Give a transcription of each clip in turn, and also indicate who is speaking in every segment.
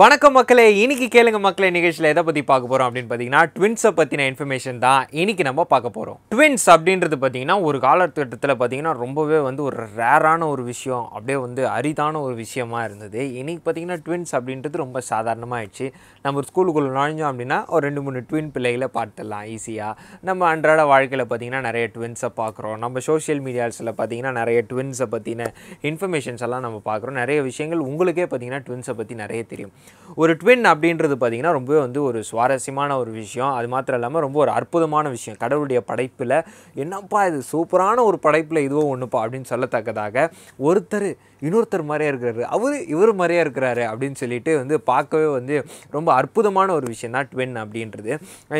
Speaker 1: வணக்கம் மக்களே இன்னைக்கு கேளுங்க மக்களே நிகழ்ச்சியில் எதை பற்றி பார்க்க போகிறோம் அப்படின்னு பார்த்தீங்கன்னா ட்வின்ஸை பற்றின இன்ஃபர்மேஷன் தான் இன்னைக்கு நம்ம பார்க்க போகிறோம் ட்வின்ஸ் அப்படின்றது பார்த்தீங்கன்னா ஒரு காலகட்டத்தில் பார்த்தீங்கன்னா ரொம்பவே வந்து ஒரு ரேரான ஒரு விஷயம் அப்படியே வந்து அரிதான ஒரு விஷயமா இருந்தது இன்னைக்கு பார்த்தீங்கன்னா ட்வின்ஸ் அப்படின்றது ரொம்ப சாதாரணமாக ஆயிடுச்சு நம்ம ஒரு ஸ்கூலுக்குள்ளே நுழைஞ்சோம் அப்படின்னா ஒரு ரெண்டு மூணு ட்வின் பிள்ளைகளை பார்த்துடலாம் ஈஸியாக நம்ம அன்றாட வாழ்க்கையில் பார்த்தீங்கன்னா நிறைய ட்வின்ஸை பார்க்குறோம் நம்ம சோஷியல் மீடியாஸில் பார்த்தீங்கன்னா நிறைய ட்வின்ஸை பற்றின இன்ஃபர்மேஷன்ஸ் எல்லாம் நம்ம பார்க்குறோம் நிறைய விஷயங்கள் உங்களுக்கே பார்த்தீங்கன்னா ட்வின்ஸை பற்றி நிறைய தெரியும் ஒரு ட்வின் அப்படின்றது பார்த்திங்கன்னா ரொம்பவே வந்து ஒரு சுவாரஸ்யமான ஒரு விஷயம் அது மாத்திரம் இல்லாமல் ரொம்ப ஒரு அற்புதமான விஷயம் கடவுளுடைய படைப்பில் என்னப்பா இது சூப்பரான ஒரு படைப்பில் இதுவோ ஒன்றுப்பா அப்படின்னு சொல்லத்தக்கதாக ஒருத்தர் இன்னொருத்தர் மாதிரியே இருக்கிறாரு அவர் இவர் மாதிரியே இருக்கிறாரு அப்படின்னு சொல்லிட்டு வந்து பார்க்கவே வந்து ரொம்ப அற்புதமான ஒரு விஷயம் தான் ட்வின் அப்படின்றது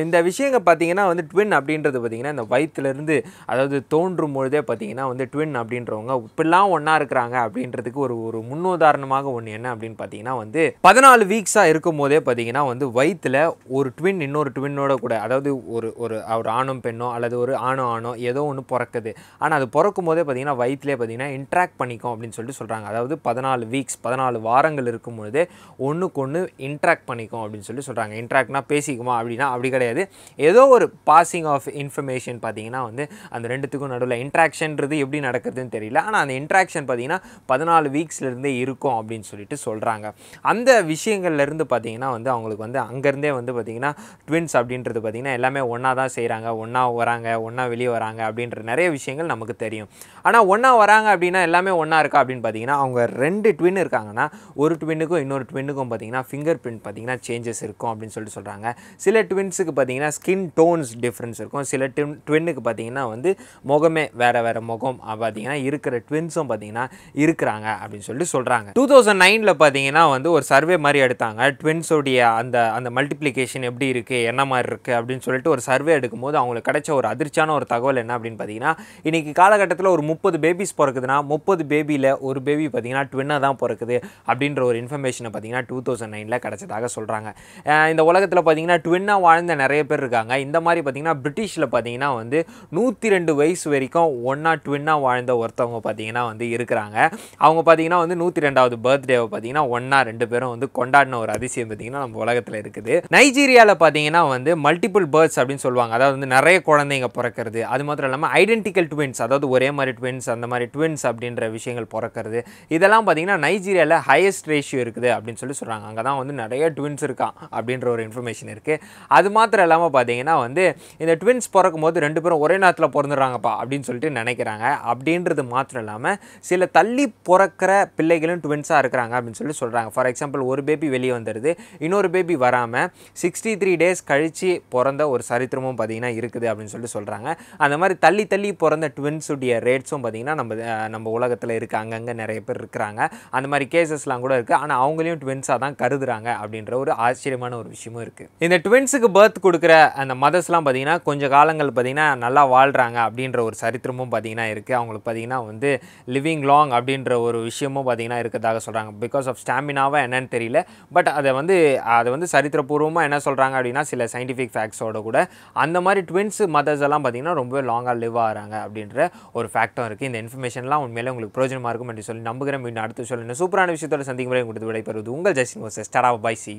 Speaker 1: இந்த விஷயங்கள் பார்த்திங்கன்னா வந்து ட்வின் அப்படின்றது பார்த்திங்கன்னா இந்த வயிற்றுலேருந்து அதாவது தோன்றும் பொழுதே பார்த்திங்கன்னா வந்து ட்வின் அப்படின்றவங்க இப்படிலாம் ஒன்றா இருக்கிறாங்க அப்படின்றதுக்கு ஒரு ஒரு முன்னுதாரணமாக ஒன்று என்ன அப்படின்னு பார்த்தீங்கன்னா வந்து பதினாலு வீக்ஸாக இருக்கும் போதே பார்த்தீங்கன்னா வந்து வயிற்றில் ஒரு ட்வின் இன்னொரு ட்வின்னோட கூட அதாவது ஒரு ஒரு அவர் ஆணும் பெண்ணோ அல்லது ஒரு ஆணும் ஆணோ ஏதோ ஒன்று பிறக்குது ஆனால் அது பிறக்கும் போதே பார்த்தீங்கன்னா வயிற்றுலேயே பார்த்தீங்கன்னா இன்ட்ராக்ட் பண்ணிக்கும் அப்படின்னு சொல்லிட்டு சொல்கிறாங்க சொல்கிறாங்க அதாவது பதினாலு வீக்ஸ் பதினாலு வாரங்கள் இருக்கும் பொழுதே ஒன்றுக்கு ஒன்று இன்ட்ராக்ட் பண்ணிக்கும் அப்படின்னு சொல்லி சொல்கிறாங்க இன்ட்ராக்ட்னா பேசிக்குமா அப்படின்னா அப்படி கிடையாது ஏதோ ஒரு பாசிங் ஆஃப் இன்ஃபர்மேஷன் பார்த்தீங்கன்னா வந்து அந்த ரெண்டுத்துக்கும் நடுவில் இன்ட்ராக்ஷன்றது எப்படி நடக்குதுன்னு தெரியல ஆனால் அந்த இன்ட்ராக்ஷன் பார்த்திங்கன்னா பதினாலு வீக்ஸ்லேருந்தே இருக்கும் அப்படின்னு சொல்லிட்டு சொல்கிறாங்க அந்த விஷயங்கள்லேருந்து பார்த்திங்கன்னா வந்து அவங்களுக்கு வந்து அங்கேருந்தே வந்து பார்த்திங்கன்னா ட்வின்ஸ் அப்படின்றது பார்த்திங்கன்னா எல்லாமே ஒன்றா தான் செய்கிறாங்க ஒன்றா வராங்க ஒன்றா வெளியே வராங்க அப்படின்ற நிறைய விஷயங்கள் நமக்கு தெரியும் ஆனால் ஒன்றா வராங்க அப்படின்னா எல்லாமே ஒன்றா இருக்கா அப்படின்னு பார்த்தீங்கன்னா பார்த்தீங்கன்னா அவங்க ரெண்டு ட்வின் இருக்காங்கன்னா ஒரு ட்வின்னுக்கும் இன்னொரு ட்வின்னுக்கும் பார்த்தீங்கன்னா ஃபிங்கர் பிரிண்ட் பார்த்தீங்கன்னா சேஞ்சஸ் இருக்கும் அப்படின்னு சொல்லிட்டு சொல்கிறாங்க சில ட்வின்ஸுக்கு பார்த்தீங்கன்னா ஸ்கின் டோன்ஸ் டிஃப்ரென்ஸ் இருக்கும் சில ட்வின் ட்வின்னுக்கு பார்த்தீங்கன்னா வந்து முகமே வேறு வேறு முகம் பார்த்தீங்கன்னா இருக்கிற ட்வின்ஸும் பார்த்தீங்கன்னா இருக்கிறாங்க அப்படின்னு சொல்லிட்டு சொல்கிறாங்க டூ தௌசண்ட் நைனில் பார்த்தீங்கன்னா வந்து ஒரு சர்வே மாதிரி எடுத்தாங்க ட்வின்ஸோடைய அந்த அந்த மல்டிப்ளிகேஷன் எப்படி இருக்குது என்ன மாதிரி இருக்குது அப்படின்னு சொல்லிட்டு ஒரு சர்வே எடுக்கும்போது அவங்களுக்கு கிடைச்ச ஒரு அதிர்ச்சியான ஒரு தகவல் என்ன அப்படின்னு பார்த்தீங்கன்னா இன்றைக்கி காலகட்டத்தில் ஒரு முப்பது பேபிஸ் பிறக்குதுன்னா முப்பது பேபியில் ஒரு பேபி பார்த்தீங்கன்னா ட்வின்னாக தான் பிறக்குது அப்படின்ற ஒரு இன்ஃபர்மேஷனை பார்த்தீங்கன்னா டூ தௌசண்ட் நைனில் கிடச்சதாக சொல்கிறாங்க இந்த உலகத்தில் பார்த்தீங்கன்னா ட்வின்னாக வாழ்ந்த நிறைய பேர் இருக்காங்க இந்த மாதிரி பார்த்திங்கன்னா பிரிட்டிஷில் பார்த்தீங்கன்னா வந்து நூற்றி ரெண்டு வயசு வரைக்கும் ஒன்றா ட்வின்னாக வாழ்ந்த ஒருத்தவங்க பார்த்திங்கன்னா வந்து இருக்கிறாங்க அவங்க பார்த்திங்கன்னா வந்து நூற்றி ரெண்டாவது பர்த்டேவை பார்த்திங்கன்னா ஒன்றா ரெண்டு பேரும் வந்து கொண்டாடின ஒரு அதிசயம் பார்த்திங்கன்னா நம்ம உலகத்தில் இருக்குது நைஜீரியாவில் பார்த்தீங்கன்னா வந்து மல்டிபிள் பேர்த்ஸ் அப்படின்னு சொல்லுவாங்க அதாவது வந்து நிறைய குழந்தைங்க பிறக்கிறது அது மாத்திரம் இல்லாமல் ஐடென்டிக்கல் ட்வின்ஸ் அதாவது ஒரே மாதிரி ட்வின்ஸ் அந்த மாதிரி ட்வின்ஸ் அப்படின்ற விஷயங்கள் பிறக்கிறது இருக்குது இதெல்லாம் பார்த்திங்கன்னா நைஜீரியாவில் ஹையஸ்ட் ரேஷியோ இருக்குது அப்படின்னு சொல்லி சொல்கிறாங்க அங்கே தான் வந்து நிறைய ட்வின்ஸ் இருக்கான் அப்படின்ற ஒரு இன்ஃபர்மேஷன் இருக்குது அது மாத்திரம் இல்லாமல் பார்த்தீங்கன்னா வந்து இந்த ட்வின்ஸ் பிறக்கும் போது ரெண்டு பேரும் ஒரே நேரத்தில் பிறந்துடுறாங்கப்பா அப்படின்னு சொல்லிட்டு நினைக்கிறாங்க அப்படின்றது மாத்திரம் இல்லாமல் சில தள்ளி பிறக்கிற பிள்ளைகளும் ட்வின்ஸாக இருக்கிறாங்க அப்படின்னு சொல்லி சொல்கிறாங்க ஃபார் எக்ஸாம்பிள் ஒரு பேபி வெளியே வந்துடுது இன்னொரு பேபி வராமல் சிக்ஸ்டி த்ரீ டேஸ் கழித்து பிறந்த ஒரு சரித்திரமும் பார்த்திங்கன்னா இருக்குது அப்படின்னு சொல்லிட்டு சொல்கிறாங்க அந்த மாதிரி தள்ளி தள்ளி பிறந்த ட்வின்ஸுடைய ரேட்ஸும் பார்த்திங்கன்னா நம்ம நம்ம உலகத்தில் இருக்குது அங்கங்கே நிறைய நிறைய பேர் இருக்கிறாங்க அந்த மாதிரி கேசஸ்லாம் கூட இருக்குது ஆனால் அவங்களையும் ட்வின்ஸாக தான் கருதுறாங்க அப்படின்ற ஒரு ஆச்சரியமான ஒரு விஷயமும் இருக்குது இந்த ட்வின்ஸுக்கு பர்த் கொடுக்குற அந்த மதர்ஸ்லாம் பார்த்திங்கன்னா கொஞ்சம் காலங்கள் பார்த்திங்கன்னா நல்லா வாழ்கிறாங்க அப்படின்ற ஒரு சரித்திரமும் பார்த்திங்கன்னா இருக்குது அவங்களுக்கு பார்த்திங்கன்னா வந்து லிவிங் லாங் அப்படின்ற ஒரு விஷயமும் பார்த்திங்கன்னா இருக்கிறதாக சொல்கிறாங்க பிகாஸ் ஆஃப் ஸ்டாமினாவாக என்னன்னு தெரியல பட் அதை வந்து அதை வந்து சரித்திரபூர்வமாக என்ன சொல்கிறாங்க அப்படின்னா சில சயின்டிஃபிக் ஃபேக்ட்ஸோட கூட அந்த மாதிரி ட்வின்ஸ் மதர்ஸ் எல்லாம் பார்த்திங்கன்னா ரொம்ப லாங்காக லிவ் ஆகிறாங்க அப்படின்ற ஒரு ஃபேக்டும் இருக்குது இந்த இன்ஃபர்மேஷன்லாம் உண்மையிலே உங்களுக்கு பிரோஜனமாக இருக்கும் சொல்லி நம்புகிறேன் மீண்டும் அடுத்த சொல்லுங்கள் சூப்பரான விஷயத்தோட சந்திக்கும் முறை கொடுத்து விடைபெறுவது உங்கள் ஜெய்சிங் ஸ்டார் ஆஃப் பை சி